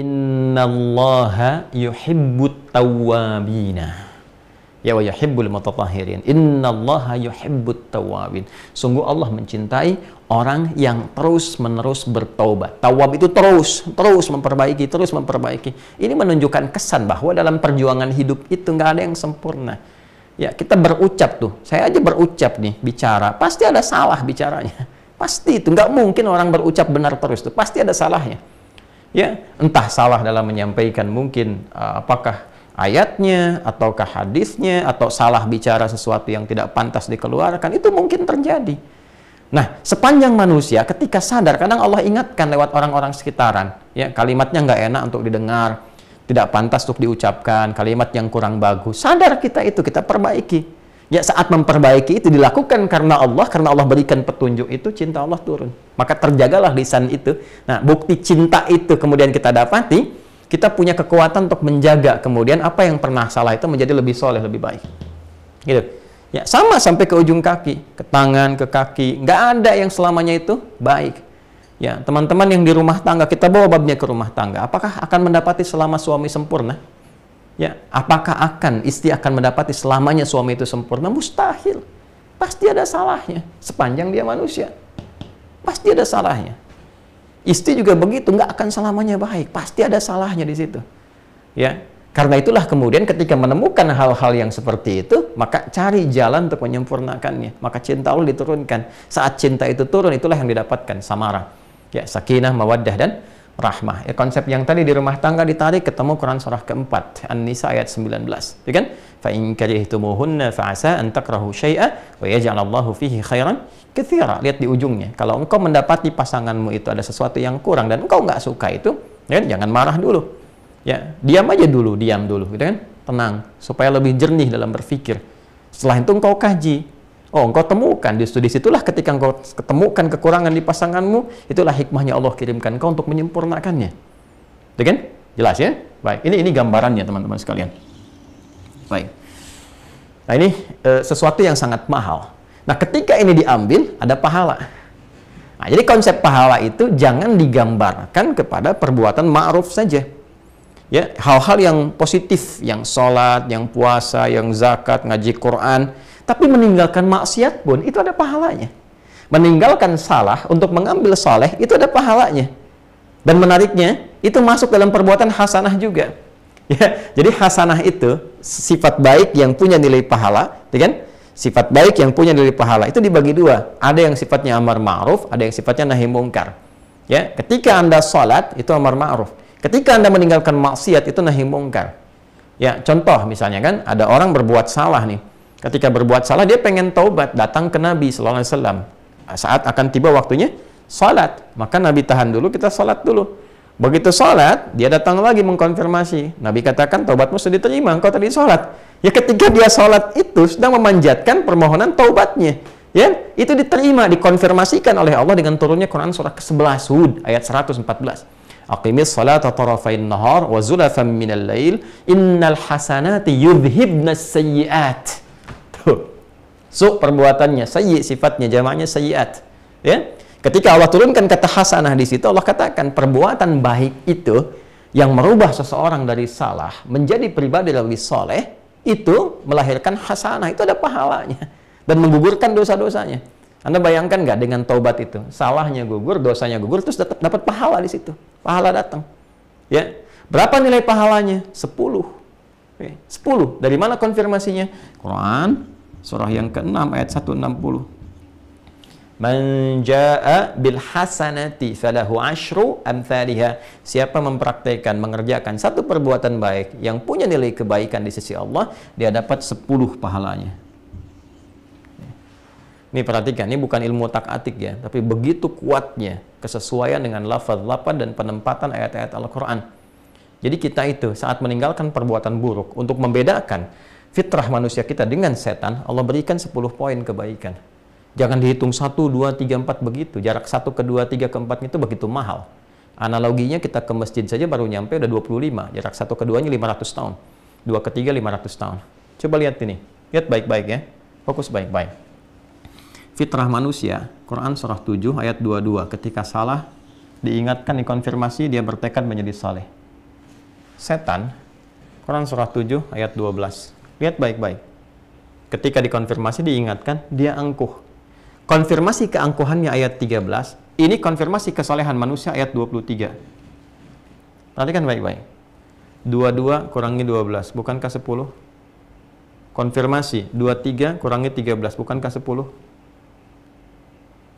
Innallaha yuhibbut tawabina ya wa yuhibbul Inna innallaha yuhibbut tawabin sungguh Allah mencintai orang yang terus-menerus bertaubat tawab itu terus terus memperbaiki terus memperbaiki ini menunjukkan kesan bahwa dalam perjuangan hidup itu nggak ada yang sempurna ya kita berucap tuh saya aja berucap nih bicara pasti ada salah bicaranya pasti itu nggak mungkin orang berucap benar terus tuh pasti ada salahnya ya entah salah dalam menyampaikan mungkin uh, apakah ayatnya ataukah hadisnya atau salah bicara sesuatu yang tidak pantas dikeluarkan itu mungkin terjadi. Nah, sepanjang manusia ketika sadar kadang Allah ingatkan lewat orang-orang sekitaran, ya kalimatnya nggak enak untuk didengar, tidak pantas untuk diucapkan, kalimat yang kurang bagus. Sadar kita itu kita perbaiki. Ya saat memperbaiki itu dilakukan karena Allah, karena Allah berikan petunjuk itu cinta Allah turun. Maka terjagalah lisan itu. Nah, bukti cinta itu kemudian kita dapati, kita punya kekuatan untuk menjaga kemudian apa yang pernah salah itu menjadi lebih soleh, lebih baik. Gitu. Ya, sama sampai ke ujung kaki, ke tangan, ke kaki. Nggak ada yang selamanya itu baik. Ya, teman-teman yang di rumah tangga, kita bawa babnya ke rumah tangga. Apakah akan mendapati selama suami sempurna? Ya, apakah akan istri akan mendapati selamanya suami itu sempurna? Mustahil. Pasti ada salahnya sepanjang dia manusia. Pasti ada salahnya. Istri juga begitu, nggak akan selamanya baik. Pasti ada salahnya di situ. Ya, karena itulah kemudian ketika menemukan hal-hal yang seperti itu, maka cari jalan untuk menyempurnakannya. Maka cinta Allah diturunkan. Saat cinta itu turun, itulah yang didapatkan samara. Ya, sakinah, mawaddah dan rahmah. Ya, konsep yang tadi di rumah tangga ditarik ketemu Quran surah keempat An-Nisa ayat 19. Ya kan? Fa in karihtumuhunna fa asa an takrahu syai'a wa yaj'alallahu fihi khairan katsira. Lihat di ujungnya. Kalau engkau mendapati pasanganmu itu ada sesuatu yang kurang dan engkau nggak suka itu, ya kan? jangan marah dulu. Ya, diam aja dulu, diam dulu, gitu kan? Tenang supaya lebih jernih dalam berpikir. Setelah itu engkau kaji, Oh, engkau temukan di studi situlah ketika engkau ketemukan kekurangan di pasanganmu, itulah hikmahnya Allah kirimkan engkau untuk menyempurnakannya. Itu kan? Jelas ya? Baik, ini ini gambarannya teman-teman sekalian. Baik. Nah, ini e, sesuatu yang sangat mahal. Nah, ketika ini diambil ada pahala. Nah, jadi konsep pahala itu jangan digambarkan kepada perbuatan ma'ruf saja. Ya, hal-hal yang positif, yang sholat, yang puasa, yang zakat, ngaji Quran, tapi meninggalkan maksiat pun itu ada pahalanya. Meninggalkan salah untuk mengambil saleh itu ada pahalanya. Dan menariknya, itu masuk dalam perbuatan hasanah juga. Ya, jadi hasanah itu sifat baik yang punya nilai pahala, ya kan? Sifat baik yang punya nilai pahala itu dibagi dua. Ada yang sifatnya amar ma'ruf, ada yang sifatnya nahi mungkar. Ya, ketika Anda sholat itu amar ma'ruf. Ketika Anda meninggalkan maksiat itu nahi mungkar. Ya, contoh misalnya kan ada orang berbuat salah nih. Ketika berbuat salah dia pengen taubat, datang ke Nabi sallallahu alaihi wasallam. Saat akan tiba waktunya salat, maka Nabi tahan dulu, kita salat dulu. Begitu salat, dia datang lagi mengkonfirmasi. Nabi katakan taubatmu sudah diterima, engkau tadi salat. Ya ketika dia salat itu sedang memanjatkan permohonan taubatnya. Ya, itu diterima, dikonfirmasikan oleh Allah dengan turunnya Quran surah ke-11 Hud ayat 114. Aqimis salata tarafain nahar wa zulafan minal lail innal hasanati yudhibnas sayyiat su perbuatannya sayyi sifatnya jamaknya sayyiat ya ketika Allah turunkan kata hasanah di situ Allah katakan perbuatan baik itu yang merubah seseorang dari salah menjadi pribadi lebih soleh itu melahirkan hasanah itu ada pahalanya dan menggugurkan dosa-dosanya anda bayangkan nggak dengan taubat itu salahnya gugur dosanya gugur terus tetap dapat pahala di situ pahala datang ya berapa nilai pahalanya sepuluh ya, sepuluh dari mana konfirmasinya Quran surah yang ke-6 ayat 160 Man jaa bil hasanati falahu ashru amthaliha. Siapa mempraktekkan mengerjakan satu perbuatan baik yang punya nilai kebaikan di sisi Allah, dia dapat 10 pahalanya. Ini perhatikan, ini bukan ilmu takatik ya, tapi begitu kuatnya kesesuaian dengan lafaz-lafaz dan penempatan ayat-ayat Al-Qur'an. Jadi kita itu saat meninggalkan perbuatan buruk untuk membedakan fitrah manusia kita dengan setan, Allah berikan 10 poin kebaikan. Jangan dihitung 1, 2, 3, 4 begitu. Jarak 1 ke 2, 3 ke 4 itu begitu mahal. Analoginya kita ke masjid saja baru nyampe udah 25. Jarak 1 ke 2 nya 500 tahun. 2 ke 3 500 tahun. Coba lihat ini. Lihat baik-baik ya. Fokus baik-baik. Fitrah manusia. Quran surah 7 ayat 22. Ketika salah diingatkan dikonfirmasi dia bertekad menjadi saleh. Setan Quran surah 7 ayat 12. Lihat baik-baik. Ketika dikonfirmasi diingatkan, dia angkuh. Konfirmasi keangkuhannya ayat 13, ini konfirmasi kesolehan manusia ayat 23. Perhatikan baik-baik. 22 kurangi 12, bukankah 10? Konfirmasi 23 kurangi 13, bukankah 10?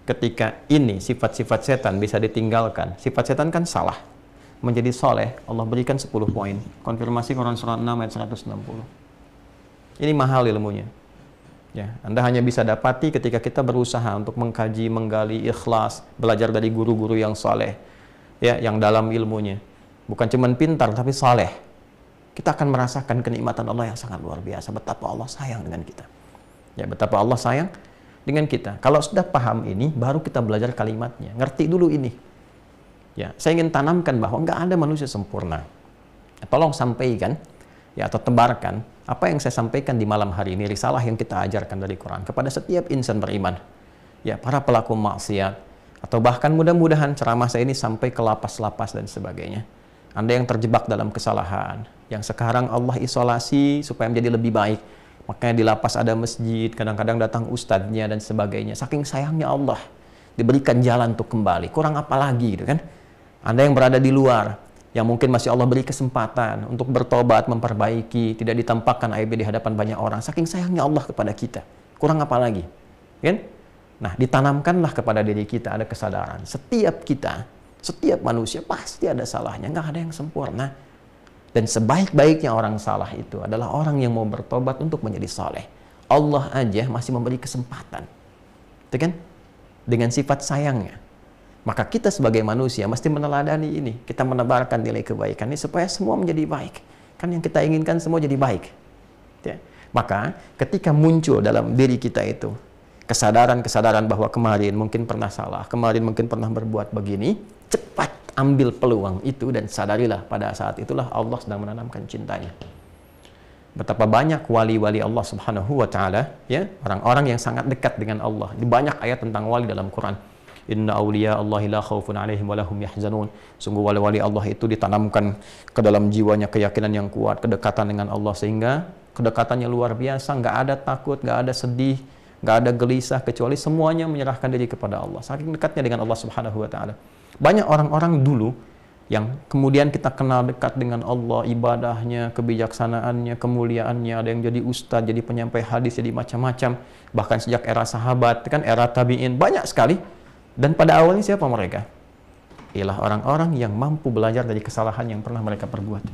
ketika ini sifat-sifat setan bisa ditinggalkan, sifat setan kan salah. Menjadi soleh, Allah berikan 10 poin. Konfirmasi Quran Surah 6 ayat 160. Ini mahal ilmunya. Ya, Anda hanya bisa dapati ketika kita berusaha untuk mengkaji, menggali, ikhlas, belajar dari guru-guru yang saleh, ya, yang dalam ilmunya. Bukan cuma pintar, tapi saleh. Kita akan merasakan kenikmatan Allah yang sangat luar biasa. Betapa Allah sayang dengan kita. Ya, betapa Allah sayang dengan kita. Kalau sudah paham ini, baru kita belajar kalimatnya. Ngerti dulu ini. Ya, saya ingin tanamkan bahwa nggak ada manusia sempurna. Tolong sampaikan ya atau tebarkan apa yang saya sampaikan di malam hari ini risalah yang kita ajarkan dari Quran kepada setiap insan beriman ya para pelaku maksiat atau bahkan mudah-mudahan ceramah saya ini sampai ke lapas-lapas dan sebagainya Anda yang terjebak dalam kesalahan yang sekarang Allah isolasi supaya menjadi lebih baik makanya di lapas ada masjid kadang-kadang datang ustadznya dan sebagainya saking sayangnya Allah diberikan jalan untuk kembali kurang apa lagi gitu kan Anda yang berada di luar yang mungkin masih Allah beri kesempatan untuk bertobat, memperbaiki, tidak ditampakkan aib di hadapan banyak orang. Saking sayangnya Allah kepada kita. Kurang apa lagi? Kan? Nah, ditanamkanlah kepada diri kita ada kesadaran. Setiap kita, setiap manusia pasti ada salahnya, nggak ada yang sempurna. Dan sebaik-baiknya orang salah itu adalah orang yang mau bertobat untuk menjadi saleh. Allah aja masih memberi kesempatan. Itu kan? Dengan sifat sayangnya. Maka kita sebagai manusia mesti meneladani ini. Kita menebarkan nilai kebaikan ini supaya semua menjadi baik. Kan yang kita inginkan semua jadi baik. Ya. Maka ketika muncul dalam diri kita itu kesadaran-kesadaran bahwa kemarin mungkin pernah salah, kemarin mungkin pernah berbuat begini, cepat ambil peluang itu dan sadarilah pada saat itulah Allah sedang menanamkan cintanya. Betapa banyak wali-wali Allah Subhanahu wa taala, ya, orang-orang yang sangat dekat dengan Allah. Di banyak ayat tentang wali dalam Quran inna awliya Allahi la khawfun alaihim walahum yahzanun sungguh wali-wali Allah itu ditanamkan ke dalam jiwanya keyakinan yang kuat kedekatan dengan Allah sehingga kedekatannya luar biasa nggak ada takut nggak ada sedih nggak ada gelisah kecuali semuanya menyerahkan diri kepada Allah saking dekatnya dengan Allah subhanahu wa ta'ala banyak orang-orang dulu yang kemudian kita kenal dekat dengan Allah, ibadahnya, kebijaksanaannya, kemuliaannya, ada yang jadi ustadz, jadi penyampai hadis, jadi macam-macam, bahkan sejak era sahabat, kan era tabi'in, banyak sekali dan pada awalnya siapa mereka? Ialah orang-orang yang mampu belajar dari kesalahan yang pernah mereka perbuat.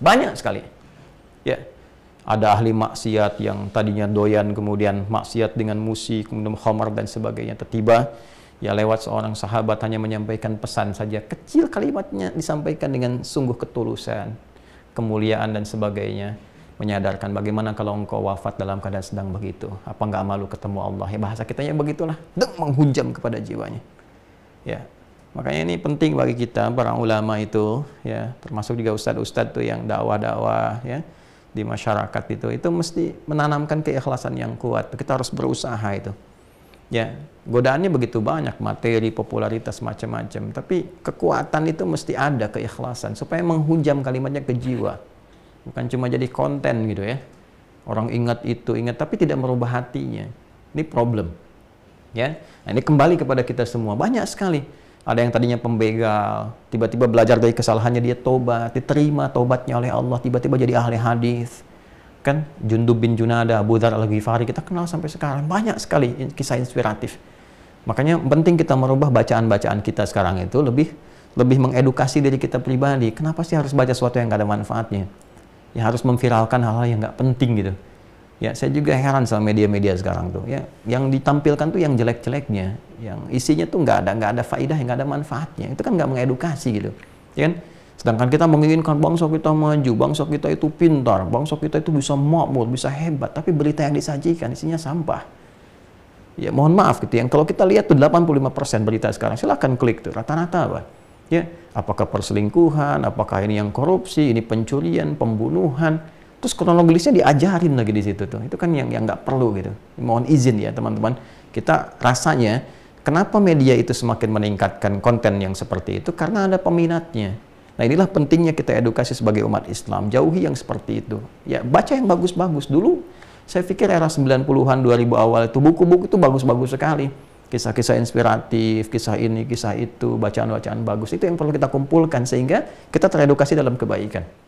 Banyak sekali. Ya. Ada ahli maksiat yang tadinya doyan kemudian maksiat dengan musik, kemudian khamar dan sebagainya. Tiba ya lewat seorang sahabat hanya menyampaikan pesan saja. Kecil kalimatnya disampaikan dengan sungguh ketulusan, kemuliaan dan sebagainya menyadarkan bagaimana kalau engkau wafat dalam keadaan sedang begitu apa enggak malu ketemu Allah ya bahasa kitanya begitulah deng menghunjam kepada jiwanya ya makanya ini penting bagi kita para ulama itu ya termasuk juga ustadz-ustadz tuh yang dakwah-dakwah ya di masyarakat itu itu mesti menanamkan keikhlasan yang kuat kita harus berusaha itu ya godaannya begitu banyak materi popularitas macam-macam tapi kekuatan itu mesti ada keikhlasan supaya menghujam kalimatnya ke jiwa Bukan cuma jadi konten gitu ya. Orang ingat itu, ingat tapi tidak merubah hatinya. Ini problem. Ya. Nah, ini kembali kepada kita semua. Banyak sekali ada yang tadinya pembegal, tiba-tiba belajar dari kesalahannya dia tobat, diterima tobatnya oleh Allah, tiba-tiba jadi ahli hadis. Kan Jundub bin Junada, Abu Dhar al-Ghifari, kita kenal sampai sekarang. Banyak sekali kisah inspiratif. Makanya penting kita merubah bacaan-bacaan kita sekarang itu lebih lebih mengedukasi diri kita pribadi. Kenapa sih harus baca sesuatu yang gak ada manfaatnya? yang harus memviralkan hal-hal yang nggak penting gitu. Ya, saya juga heran sama media-media sekarang tuh. Ya, yang ditampilkan tuh yang jelek-jeleknya, yang isinya tuh nggak ada nggak ada faidah, nggak ada manfaatnya. Itu kan nggak mengedukasi gitu, ya kan? Sedangkan kita menginginkan bangsa kita maju, bangsa kita itu pintar, bangsa kita itu bisa makmur, bisa hebat. Tapi berita yang disajikan isinya sampah. Ya mohon maaf gitu. Yang kalau kita lihat tuh 85% berita sekarang, silahkan klik tuh. Rata-rata apa? -rata, ya apakah perselingkuhan apakah ini yang korupsi ini pencurian pembunuhan terus kronologisnya diajarin lagi di situ tuh itu kan yang yang nggak perlu gitu mohon izin ya teman-teman kita rasanya kenapa media itu semakin meningkatkan konten yang seperti itu karena ada peminatnya nah inilah pentingnya kita edukasi sebagai umat Islam jauhi yang seperti itu ya baca yang bagus-bagus dulu saya pikir era 90-an 2000 awal itu buku-buku itu bagus-bagus sekali kisah-kisah inspiratif, kisah ini, kisah itu, bacaan-bacaan bagus. Itu yang perlu kita kumpulkan sehingga kita teredukasi dalam kebaikan.